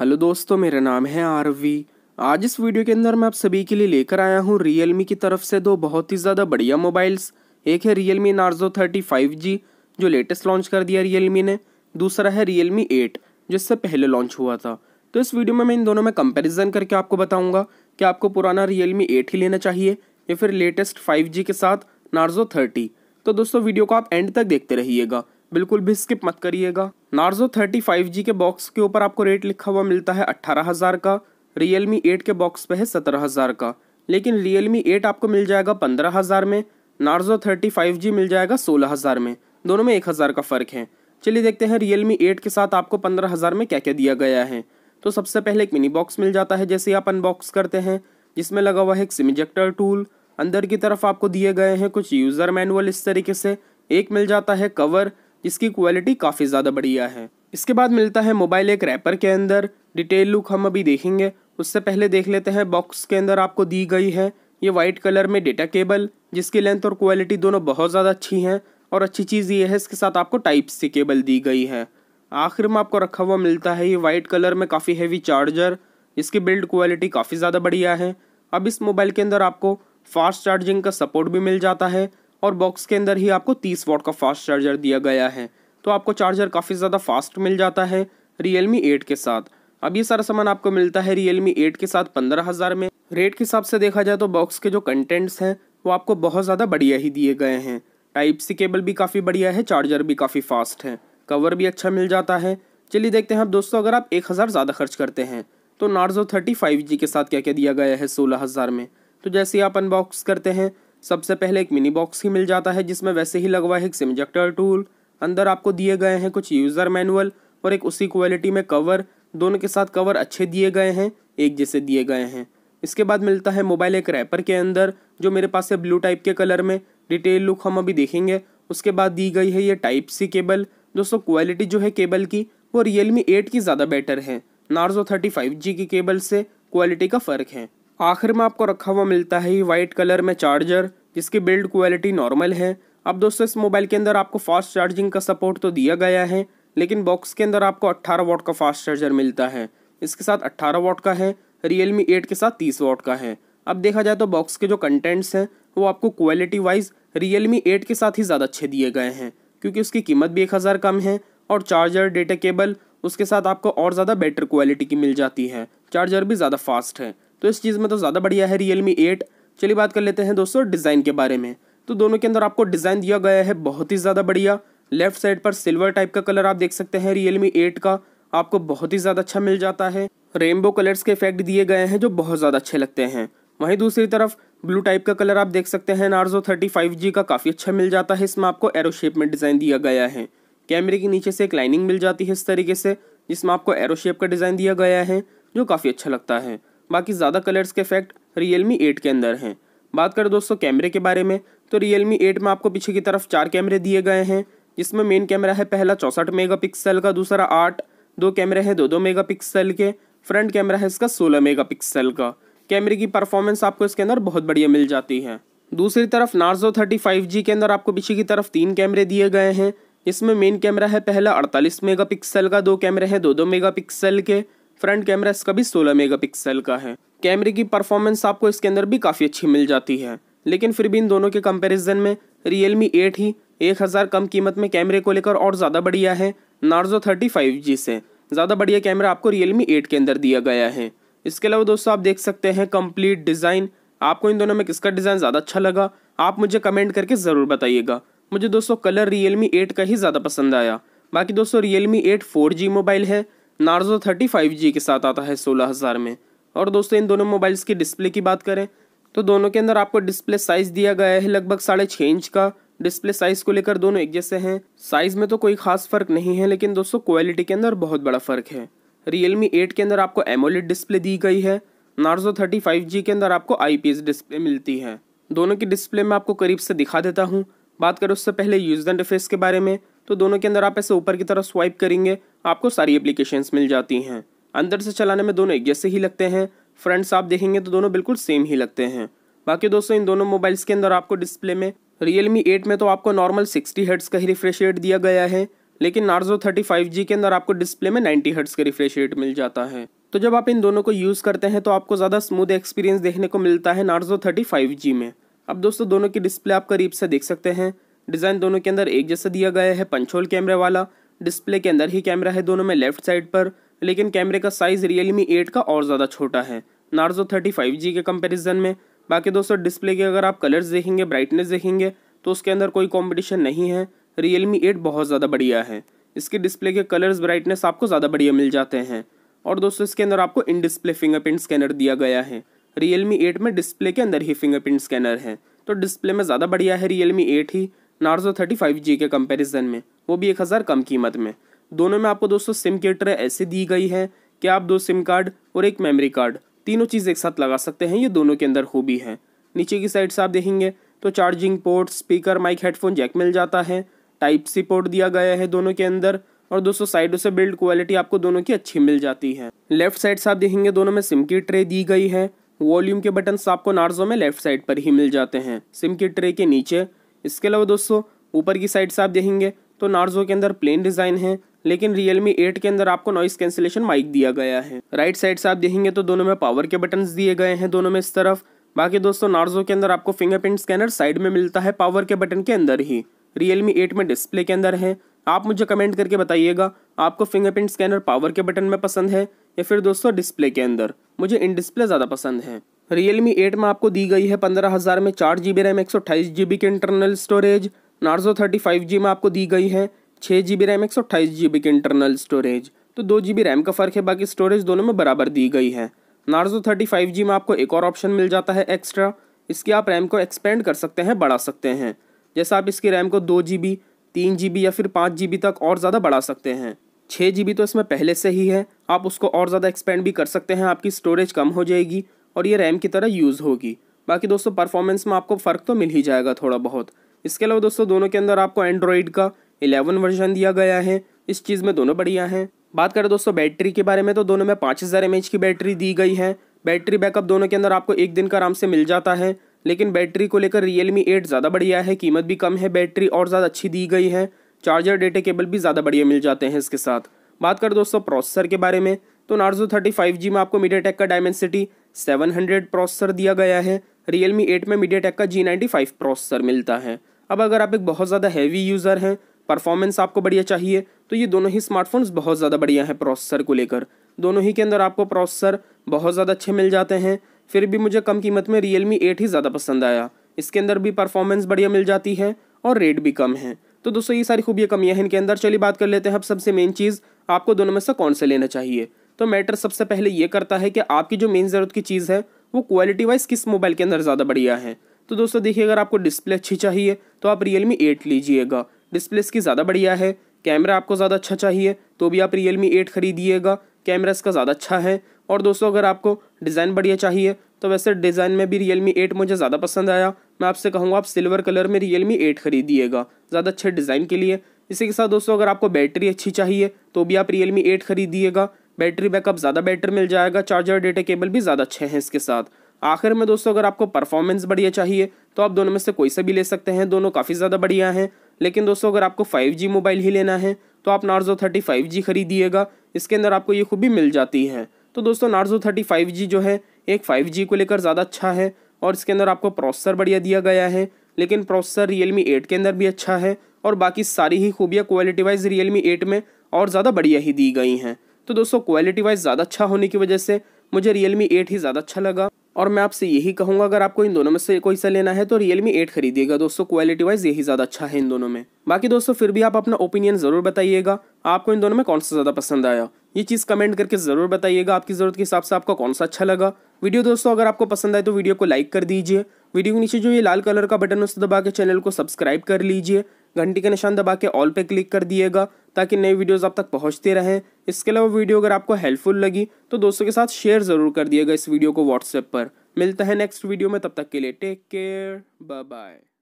hello दोस्तों मेरा नाम है आरवी आज इस वीडियो के अंदर मैं आप सभी के लिए लेकर आया हूँ रियलमी की तरफ से दो बहुत ही ज़्यादा बढ़िया मोबाइल्स एक है Realme Narzo thirty five G जो लेटेस्ट लॉन्च कर दिया रियलमी ने दूसरा है रियलमी एट जिससे पहले लॉन्च हुआ था तो इस वीडियो में मैं इन दोनों में कंपेरिजन करके आपको बताऊँगा कि आपको पुराना रियलमी एट ही लेना चाहिए या फिर लेटेस्ट फाइव जी के साथ नार्जो थर्टी तो दोस्तों वीडियो को आप एंड तक देखते रहिएगा बिल्कुल भी स्किप मत करिएगा नार्जो थर्टी फाइव जी के बॉक्स के ऊपर आपको रेट लिखा हुआ मिलता है अट्ठारह हज़ार का रियल मी एट के बॉक्स पे है सत्रह हज़ार का लेकिन रियल मी एट आपको मिल जाएगा पंद्रह हज़ार में नार्जो थर्टी फाइव जी मिल जाएगा सोलह हज़ार में दोनों में एक हज़ार का फ़र्क है चलिए देखते हैं रियल मी के साथ आपको पंद्रह में क्या क्या दिया गया है तो सबसे पहले एक मिनी बॉक्स मिल जाता है जैसे आप अनबॉक्स करते हैं जिसमें लगा हुआ है एक सिमिजेक्टर टूल अंदर की तरफ आपको दिए गए हैं कुछ यूज़र मैनुअल इस तरीके से एक मिल जाता है कवर इसकी क्वालिटी काफ़ी ज़्यादा बढ़िया है इसके बाद मिलता है मोबाइल एक रैपर के अंदर डिटेल लुक हम अभी देखेंगे उससे पहले देख लेते हैं बॉक्स के अंदर आपको दी गई है ये वाइट कलर में डेटा केबल जिसकी लेंथ और क्वालिटी दोनों बहुत ज़्यादा अच्छी हैं और अच्छी चीज़ ये है इसके साथ आपको टाइप सी केबल दी गई है आखिर में आपको रखा हुआ मिलता है ये वाइट कलर में काफ़ी हैवी चार्जर इसकी बिल्ड क्वालिटी काफ़ी ज़्यादा बढ़िया है अब इस मोबाइल के अंदर आपको फास्ट चार्जिंग का सपोर्ट भी मिल जाता है और बॉक्स के अंदर ही आपको तीस वॉट का फास्ट चार्जर दिया गया है तो आपको चार्जर काफ़ी ज़्यादा फास्ट मिल जाता है रियल मी एट के साथ अब ये सारा सामान आपको मिलता है रियल मी एट के साथ पंद्रह हज़ार में रेट के हिसाब से देखा जाए तो बॉक्स के जो कंटेंट्स हैं वो आपको बहुत ज़्यादा बढ़िया ही दिए गए हैं टाइप सी केबल भी काफ़ी बढ़िया है चार्जर भी काफ़ी फास्ट है कवर भी अच्छा मिल जाता है चलिए देखते हैं अब दोस्तों अगर आप एक हज़ार ज़्यादा खर्च करते हैं तो नार्जो थर्टी फाइव जी के साथ क्या क्या दिया गया है सोलह हज़ार में तो जैसे आप अनबॉक्स करते हैं सबसे पहले एक मिनी बॉक्स ही मिल जाता है जिसमें वैसे ही लगवा है एक सिमजेक्टर टूल अंदर आपको दिए गए हैं कुछ यूज़र मैनुअल और एक उसी क्वालिटी में कवर दोनों के साथ कवर अच्छे दिए गए हैं एक जैसे दिए गए हैं इसके बाद मिलता है मोबाइल एक रैपर के अंदर जो मेरे पास है ब्लू टाइप के कलर में डिटेल लुक हम अभी देखेंगे उसके बाद दी गई है ये टाइप सी केबल दोस्तों क्वालिटी जो है केबल की वो रियलमी एट की ज़्यादा बेटर है नार्जो थर्टी फाइव जी की केबल से क्वालिटी का फ़र्क है आखिर में आपको रखा हुआ मिलता है ही वाइट कलर में चार्जर जिसकी बिल्ड क्वालिटी नॉर्मल है अब दोस्तों इस मोबाइल के अंदर आपको फास्ट चार्जिंग का सपोर्ट तो दिया गया है लेकिन बॉक्स के अंदर आपको 18 वॉट का फास्ट चार्जर मिलता है इसके साथ 18 वॉट का है मी एट के साथ 30 वॉट का है अब देखा जाए तो बॉक्स के जो कंटेंट्स हैं वो आपको क्वालिटी वाइज मी एट के साथ ही ज़्यादा अच्छे दिए गए हैं क्योंकि उसकी कीमत भी एक हज़ार कम है और चार्जर डेटा केबल उसके साथ आपको और ज़्यादा बेटर क्वालिटी की मिल जाती है चार्जर भी ज़्यादा फास्ट है तो इस चीज़ में तो ज़्यादा बढ़िया है रियल मी एट चलिए बात कर लेते हैं दोस्तों डिज़ाइन के बारे में तो दोनों के अंदर आपको डिज़ाइन दिया गया है बहुत ही ज़्यादा बढ़िया लेफ्ट साइड पर सिल्वर टाइप का कलर आप देख सकते हैं रियल मी एट का आपको बहुत ही ज़्यादा अच्छा मिल जाता है रेनबो कलर्स के इफेक्ट दिए गए हैं जो बहुत ज़्यादा अच्छे लगते हैं वहीं दूसरी तरफ ब्लू टाइप का कलर आप देख सकते हैं नार्जो थर्टी फाइव जी का काफ़ी अच्छा मिल जाता है इसमें आपको एरो शेप में डिज़ाइन दिया गया है कैमरे के नीचे से एक लाइनिंग मिल जाती है इस तरीके से जिसमें आपको एरो शेप का डिज़ाइन दिया गया है जो काफ़ी अच्छा लगता है बाकी ज़्यादा कलर्स के इफेक्ट रियल मी एट के अंदर हैं बात करें दोस्तों कैमरे के बारे में तो रियल मी एट में आपको पीछे की तरफ चार कैमरे दिए गए हैं जिसमें मेन कैमरा है पहला चौंसठ मेगा का दूसरा आठ दो कैमरे हैं दो दो मेगा के फ्रंट कैमरा है इसका सोलह मेगा का कैमरे की परफॉर्मेंस आपको इसके अंदर बहुत बढ़िया मिल जाती है दूसरी तरफ नार्जो थर्टी फाइव जी के अंदर आपको पीछे की तरफ तीन कैमरे दिए गए हैं इसमें मेन कैमरा है पहला अड़तालीस मेगापिक्सल का दो कैमरे हैं दो दो मेगापिक्सल के फ्रंट कैमरा इसका भी सोलह मेगा का है कैमरे की परफॉर्मेंस आपको इसके अंदर भी काफ़ी अच्छी मिल जाती है लेकिन फिर भी इन दोनों के कंपैरिजन में रियलमी एट ही एक हज़ार कम कीमत में कैमरे को लेकर और ज़्यादा बढ़िया है नार्जो थर्टी फाइव जी से ज़्यादा बढ़िया कैमरा आपको रियलमी एट के अंदर दिया गया है इसके अलावा दोस्तों आप देख सकते हैं कंप्लीट डिज़ाइन आपको इन दोनों में किसका डिज़ाइन ज़्यादा अच्छा लगा आप मुझे कमेंट करके ज़रूर बताइएगा मुझे दोस्तों कलर रियल एट का ही ज़्यादा पसंद आया बाकी दोस्तों me eight four G mobile है नार्जो थर्टी फाइव जी के साथ आता है सोलह हज़ार में और दोस्तों इन दोनों मोबाइल्स की डिस्प्ले की बात करें तो दोनों के अंदर आपको डिस्प्ले साइज़ दिया गया है लगभग साढ़े छः इंच का डिस्प्ले साइज़ को लेकर दोनों एक जैसे हैं साइज़ में तो कोई खास फ़र्क नहीं है लेकिन दोस्तों क्वालिटी के अंदर बहुत बड़ा फ़र्क है रियलमी एट के अंदर आपको एमोलिड डिस्प्ले दी गई है नार्जो थर्टी फाइव जी के अंदर आपको आई डिस्प्ले मिलती है दोनों की डिस्प्ले में आपको करीब से दिखा देता हूँ बात करें उससे पहले यूज यूजर डिफेस के बारे में तो दोनों के अंदर आप ऐसे ऊपर की तरफ स्वाइप करेंगे आपको सारी एप्लीकेशंस मिल जाती हैं अंदर से चलाने में दोनों एक जैसे ही लगते हैं फ्रंट्स आप देखेंगे तो दोनों बिल्कुल सेम ही लगते हैं बाकी दोस्तों इन दोनों मोबाइल्स के अंदर आपको डिस्प्ले में रियलमी एट में तो आपको नॉर्मल सिक्सटी हर्ट्स का ही रिफ्रेश रेट दिया गया है लेकिन नार्जो थर्टी फाइव जी के अंदर आपको डिस्प्ले में नाइन्टी हर्ट्स का रिफ्रेश रेट मिल जाता है तो जब आप इन दोनों को यूज़ करते हैं तो आपको ज़्यादा स्मूथ एक्सपीरियंस देखने को मिलता है नार्जो थर्टी फाइव जी में अब दोस्तों दोनों की डिस्प्ले आप करीब से देख सकते हैं डिज़ाइन दोनों के अंदर एक जैसा दिया गया है पंचोल कैमरे वाला डिस्प्ले के अंदर ही कैमरा है दोनों में लेफ्ट साइड पर लेकिन कैमरे का साइज़ रियलमी एट का और ज़्यादा छोटा है नार्जो थर्टी फाइव जी के कंपेरिजन में बाकी दोस्तों डिस्प्ले के अगर आप कलर्स देखेंगे ब्राइटनेस देखेंगे तो उसके अंदर कोई कॉम्पिटिशन नहीं है रियलमी एट बहुत ज़्यादा बढ़िया है इसके डिस्प्ले के कलर्स ब्राइटनेस आपको ज़्यादा बढ़िया मिल जाते हैं और दोस्तों इसके अंदर आपको इन डिस्प्ले फिंगरप्रिंट स्कैनर दिया गया है रियलमी एट में डिस्प्ले के अंदर ही फिंगरप्रिंट स्कैनर है तो डिस्प्ले में ज़्यादा बढ़िया है रियलमी एट ही नार्जो थर्टी फाइव जी के कंपेरिजन में वो भी एक हज़ार कम कीमत में दोनों में आपको दोस्तों सिम की ट्रे ऐसे दी गई है कि आप दो सिम कार्ड और एक मेमोरी कार्ड तीनों चीज़ एक साथ लगा सकते हैं ये दोनों के अंदर खूबी है नीचे की साइड से आप देखेंगे तो charging port speaker mic headphone jack मिल जाता है टाइप सी पोर्ट दिया गया है दोनों के अंदर और दोस्तों साइडों से बिल्ड क्वालिटी आपको दोनों की अच्छी मिल जाती है लेफ्ट साइड से आप देखेंगे दोनों में सिम की ट्रे दी गई है वॉल्यूम के बटन आपको नार्जो में लेफ्ट साइड पर ही मिल जाते हैं सिम की ट्रे के नीचे इसके अलावा दोस्तों ऊपर की साइड से आप देखेंगे तो नार्जो के अंदर प्लेन डिज़ाइन है लेकिन रियलमी एट के अंदर आपको नॉइस कैंसिलेशन माइक दिया गया है राइट साइड से आप देखेंगे तो दोनों में पावर के बटन दिए गए हैं दोनों में इस तरफ बाकी दोस्तों नार्जो के अंदर आपको फिंगरप्रिंट स्कैनर साइड में मिलता है पावर के बटन के अंदर ही रियलमी एट में डिस्प्ले के अंदर है आप मुझे कमेंट करके बताइएगा आपको फिंगरप्रिंट स्कैनर पावर के बटन में पसंद है या फिर दोस्तों डिस्प्ले के अंदर मुझे इन डिस्प्ले ज़्यादा पसंद है रियलमी एट में आपको दी गई है पंद्रह हज़ार में चार जी बी रैम एक सौ अट्ठाईस जी बी की internal storage Narzo thirty five G में आपको दी गई है छः जी बी रैम एक सौ अट्ठाईस जी बी की इंटरनल स्टोरेज तो दो जी बी रैम का फ़र्क है बाकी स्टोरेज दोनों में बराबर दी गई है नार्जो थर्टी फाइव जी में आपको एक और ऑप्शन मिल जाता है एक्स्ट्रा इसकी आप रैम को एक्सपेंड कर सकते हैं बढ़ा सकते हैं जैसे आप इसकी रैम को दो जी बी तीन जी बी या फिर पाँच जी बी तक और ज़्यादा बढ़ा सकते हैं छः जी बी तो इसमें पहले से ही है आप उसको और ज़्यादा एक्सपेंड भी कर सकते हैं आपकी स्टोरेज कम हो जाएगी और ये रैम की तरह यूज़ होगी बाकी दोस्तों परफॉर्मेंस में आपको फ़र्क तो मिल ही जाएगा थोड़ा बहुत इसके अलावा दोस्तों दोनों के अंदर आपको एंड्रॉयड का इलेवन वर्जन दिया गया है इस चीज़ में दोनों बढ़िया हैं बात करें दोस्तों बैटरी के बारे में तो दोनों में पाँच हज़ार एम की बैटरी दी गई है बैटरी बैकअप दोनों के अंदर आपको एक दिन का आराम से मिल जाता है लेकिन बैटरी को लेकर रियलमी एट ज़्यादा बढ़िया है कीमत भी कम है बैटरी और ज़्यादा अच्छी दी गई है चार्जर डेटा केबल भी ज़्यादा बढ़िया मिल जाते हैं इसके साथ बात करें दोस्तों प्रोसेसर के बारे में तो नार्जो थर्टी फाइव जी में आपको मीडिया टेक का डायमेंसिटी सेवन हंड्रेड प्रोसेसर दिया गया है रियलमी एट में मीडिया टेक का जी नाइन्टी फाइव प्रोसेसर मिलता है अब अगर आप एक बहुत ज़्यादा हैवी यूज़र हैं परफॉर्मेंस आपको बढ़िया चाहिए तो ये दोनों ही स्मार्टफोन्स बहुत ज़्यादा बढ़िया है प्रोसेसर को लेकर दोनों ही के अंदर आपको प्रोसेसर बहुत ज़्यादा अच्छे मिल जाते हैं फिर भी मुझे कम कीमत में रियल मी एट ही ज़्यादा पसंद आया इसके अंदर भी परफॉर्मेंस बढ़िया मिल जाती है और रेट भी कम है तो दोस्तों ये सारी खूबियाँ कमियाँ हैं इनके अंदर चलिए बात कर लेते हैं अब सबसे मेन चीज़ आपको दोनों में से कौन से लेना चाहिए तो मैटर सबसे पहले ये करता है कि आपकी जो मेन ज़रूरत की चीज़ है वो क्वालिटी वाइज किस मोबाइल के अंदर ज़्यादा बढ़िया है तो दोस्तों देखिए अगर आपको डिस्प्ले अच्छी चाहिए तो आप रियल मी एट लीजिएगा डिस्प्ले इसकी ज़्यादा बढ़िया है कैमरा आपको ज़्यादा अच्छा चाहिए तो भी आप रियल मी एट खरीदिएगा कैमरा इसका ज़्यादा अच्छा है और दोस्तों अगर आपको डिज़ाइन बढ़िया चाहिए तो वैसे डिज़ाइन में भी रियल मी एट मुझे ज़्यादा पसंद आया मैं आपसे कहूँगा आप सिल्वर कलर में रियल मी एट खरीदिएगा ज़्यादा अच्छे डिज़ाइन के लिए इसी के साथ दोस्तों अगर आपको बैटरी अच्छी चाहिए तो भी आप रियल मी एट खरीदिएगा बैटरी बैकअप ज़्यादा बेटर मिल जाएगा चार्जर डेटा केबल भी ज़्यादा अच्छे हैं इसके साथ आखिर में दोस्तों अगर आपको परफॉर्मेंस बढ़िया चाहिए तो आप दोनों में से कोई से भी ले सकते हैं दोनों काफ़ी ज़्यादा बढ़िया हैं लेकिन दोस्तों अगर आपको 5G मोबाइल ही लेना है तो आप नार्जो थर्टी फाइव जी खरीदिएगा इसके अंदर आपको ये खूबी मिल जाती है तो दोस्तों नार्जो थर्टी फाइव जी जो है एक फाइव जी को लेकर ज़्यादा अच्छा है और इसके अंदर आपको प्रोसेसर बढ़िया दिया गया है लेकिन प्रोसेसर रियलमी एट के अंदर भी अच्छा है और बाकी सारी ही खूबियाँ क्वालिटी वाइज रियलमी एट में और ज़्यादा बढ़िया ही दी गई हैं तो दोस्तों क्वालिटी वाइज ज़्यादा अच्छा होने की वजह से मुझे रियलमी एट ही ज़्यादा अच्छा लगा और मैं आपसे यही कहूंगा अगर आपको इन दोनों में से कोई सा लेना है तो रियलमी एट खरीदिएगा दोस्तों क्वालिटी वाइज यही ज़्यादा अच्छा है इन दोनों में बाकी दोस्तों फिर भी आप अपना ओपिनियन ज़रूर बताइएगा आपको इन दोनों में कौन सा ज़्यादा पसंद आया ये चीज़ कमेंट करके ज़रूर बताइएगा आपकी ज़रूरत के हिसाब से आपका कौन सा अच्छा लगा वीडियो दोस्तों अगर आपको पसंद आए तो वीडियो को लाइक कर दीजिए वीडियो के नीचे जो ये लाल कलर का बटन उससे दबा के चैनल को सब्सक्राइब कर लीजिए घंटी का निशान दबा के ऑल पे क्लिक कर दिएगा ताकि नए वीडियोस आप तक पहुंचते रहें इसके अलावा वीडियो अगर आपको हेल्पफुल लगी तो दोस्तों के साथ शेयर ज़रूर कर दिएगा इस वीडियो को व्हाट्सएप पर मिलता है नेक्स्ट वीडियो में तब तक के लिए टेक केयर बाय बाय